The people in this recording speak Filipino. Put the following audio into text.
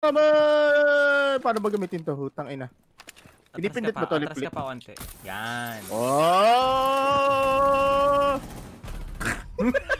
naman! Paano ba gamitin to? Hutang ina. Pinipindot mo to ulit. Atras ka pa konti. Yan. Oh!